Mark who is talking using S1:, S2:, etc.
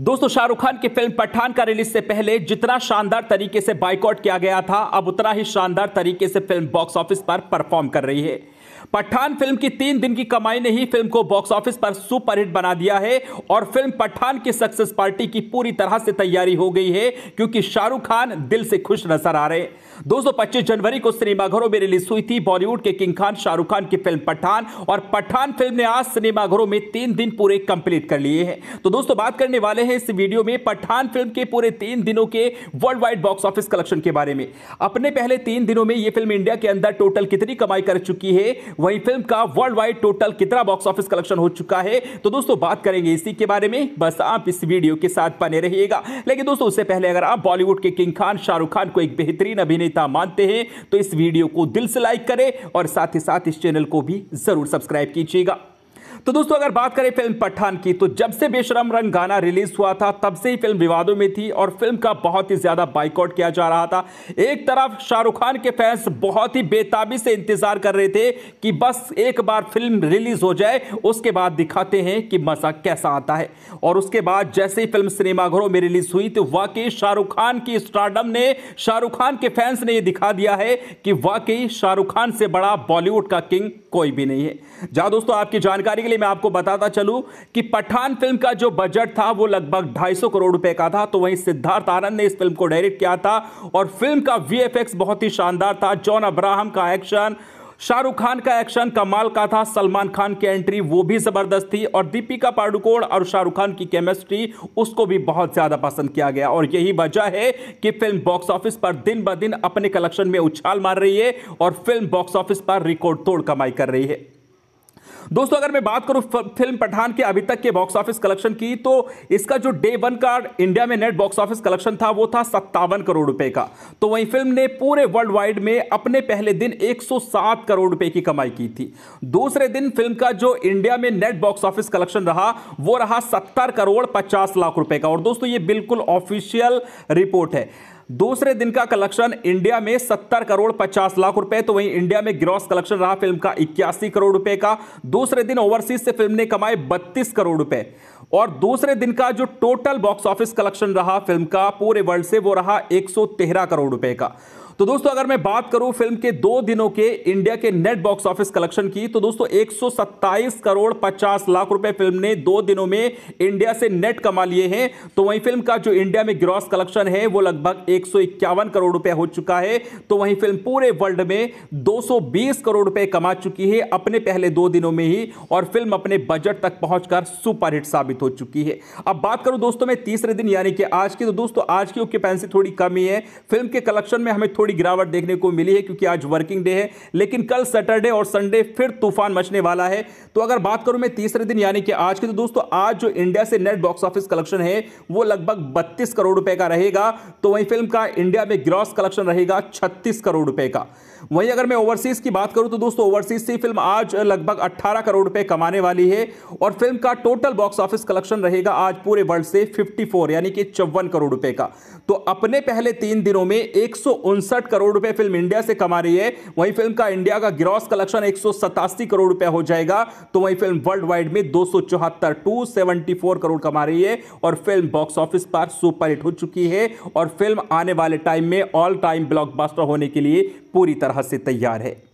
S1: दोस्तों शाहरुख खान की फिल्म पठान का रिलीज से पहले जितना शानदार तरीके से बाइकआउट किया गया था अब उतना ही शानदार तरीके से फिल्म बॉक्स ऑफिस पर परफॉर्म कर रही है पठान फिल्म की तीन दिन की कमाई ने ही फिल्म को बॉक्स ऑफिस पर सुपरहिट बना दिया है और फिल्म पठान की सक्सेस पार्टी की पूरी तरह से तैयारी हो गई है क्योंकि शाहरुख खान दिल से खुश नजर आ रहे हैं दोस्तों पच्चीस जनवरी को सिनेमाघरों में रिलीज हुई थी बॉलीवुड के किंग खान शाहरुख खान की फिल्म पठान और पठान फिल्म ने आज सिनेमाघरों में तीन दिन पूरे कंप्लीट कर लिए हैं तो दोस्तों बात करने वाले हैं इस वीडियो में पठान फिल्म के पूरे तीन दिनों के world wide box office collection के बारे में अपने पहले तीन दिनों में यह फिल्म इंडिया के अंदर टोटल कितनी कमाई कर चुकी है वही फिल्म का वर्ल्ड वाइड टोटल कितना बॉक्स ऑफिस कलेक्शन हो चुका है तो दोस्तों बात करेंगे इसी के बारे में बस आप इस वीडियो के साथ बने रहिएगा लेकिन दोस्तों उससे पहले अगर आप बॉलीवुड के किंग खान शाहरुख खान को एक बेहतरीन अभिनेता मानते हैं तो इस वीडियो को दिल से लाइक करें और साथ ही साथ इस चैनल को भी जरूर सब्सक्राइब कीजिएगा तो दोस्तों अगर बात करें फिल्म पठान की तो जब से बेशरम रंग गाना रिलीज हुआ था तब से ही फिल्म विवादों में थी और फिल्म का बहुत ही ज्यादा बाइकआउट किया जा रहा था एक तरफ शाहरुख खान के फैंस बहुत ही बेताबी से इंतजार कर रहे थे कि बस एक बार फिल्म रिलीज हो जाए उसके बाद दिखाते हैं कि मजा कैसा आता है और उसके बाद जैसे ही फिल्म सिनेमाघरों में रिलीज हुई तो वाकई शाहरुख खान की स्टार्डम ने शाहरुख खान के फैंस ने यह दिखा दिया है कि वाकई शाहरुख खान से बड़ा बॉलीवुड का किंग कोई भी नहीं है जहां दोस्तों आपकी जानकारी के फाइनली मैं आपको बताता चलूं कि पठान फिल्म का जो बजट था वो लगभग 250 करोड़ रुपए का था तो वहीं सिद्धार्थ आनंद ने इस फिल्म को डायरेक्ट किया था और फिल्म का वीएफएक्स बहुत ही शानदार था जॉन अब्राहम का एक्शन शाहरुख खान का एक्शन कमाल का था सलमान खान की एंट्री वो भी जबरदस्त थी और दीपिका पाडुकोण और शाहरुख खान की केमिस्ट्री उसको भी बहुत ज्यादा पसंद किया गया और यही वजह है कि फिल्म बॉक्स ऑफिस पर दिन ब दिन अपने कलेक्शन में उछाल मार रही है और फिल्म बॉक्स ऑफिस पर रिकॉर्ड तोड़ कमाई कर रही है दोस्तों अगर मैं बात करूं फिल्म पठान के अभी तक के बॉक्स ऑफिस कलेक्शन की तो इसका जो डे वन का इंडिया में नेट बॉक्स ऑफिस कलेक्शन था वो था सत्तावन करोड़ रुपए का तो वहीं फिल्म ने पूरे वर्ल्ड वाइड में अपने पहले दिन 107 करोड़ रुपए की कमाई की थी दूसरे दिन फिल्म का जो इंडिया में नेट बॉक्स ऑफिस कलेक्शन रहा वो रहा सत्तर करोड़ पचास लाख रुपए का और दोस्तों ये बिल्कुल ऑफिशियल रिपोर्ट है दूसरे दिन का कलेक्शन इंडिया में 70 करोड़ 50 लाख रुपए तो वहीं इंडिया में ग्रॉस कलेक्शन रहा फिल्म का इक्यासी करोड़ रुपए का दूसरे दिन ओवरसीज से फिल्म ने कमाए 32 करोड़ रुपए और दूसरे दिन का जो टोटल बॉक्स ऑफिस कलेक्शन रहा फिल्म का पूरे वर्ल्ड से वो रहा एक करोड़ रुपए का तो दोस्तों अगर मैं बात करूं फिल्म के दो दिनों के इंडिया के नेट बॉक्स ऑफिस कलेक्शन की तो दोस्तों एक करोड़ 50 लाख रुपए फिल्म ने दो दिनों में इंडिया से नेट कमा लिए हैं तो वहीं फिल्म का जो इंडिया में ग्रॉस कलेक्शन है वो लगभग एक करोड़ रुपए हो चुका है तो वहीं फिल्म पूरे वर्ल्ड में दो करोड़ रुपए कमा चुकी है अपने पहले दो दिनों में ही और फिल्म अपने बजट तक पहुंचकर सुपरहिट साबित हो चुकी है अब बात करूं दोस्तों मैं तीसरे दिन यानी कि आज की तो दोस्तों आज की ऑक्यूपेंसी थोड़ी कम ही है फिल्म के कलेक्शन में हमें थोड़ी गिरावट देखने को मिली है क्योंकि आज वर्किंग डे है लेकिन कल सैटरडे और संडे फिर तूफान मचने वाला है तो अगर बात करूं मैं तीसरे दिन यानी कि आज की तो दोस्तों आज जो इंडिया से नेट बॉक्स ऑफिस कलेक्शन है वो लगभग बत्तीस करोड़ रुपए का रहेगा तो वही फिल्म का इंडिया में ग्रॉस कलेक्शन रहेगा छत्तीस करोड़ रुपए का वहीं अगर मैं ओवरसीज की बात करूं तो दोस्तों ओवरसीज से फिल्म आज लगभग 18 करोड़ रुपए कमाने वाली है और फिल्म का टोटल बॉक्स ऑफिस कलेक्शन रहेगा आज पूरे वर्ल्ड से 54 यानी कि चौवन करोड़ रुपए का तो अपने पहले तीन दिनों में एक उनसठ करोड़ रुपए फिल्म इंडिया से कमा रही है वहीं फिल्म का इंडिया का ग्रॉस कलेक्शन एक करोड़ रुपया हो जाएगा तो वहीं फिल्म वर्ल्ड वाइड में दो सौ करोड़ कमा रही है और फिल्म बॉक्स ऑफिस पर सुपरहिट हो चुकी है और फिल्म आने वाले टाइम में ऑल टाइम ब्लॉकबास्टर होने के लिए पूरी तरह से तैयार है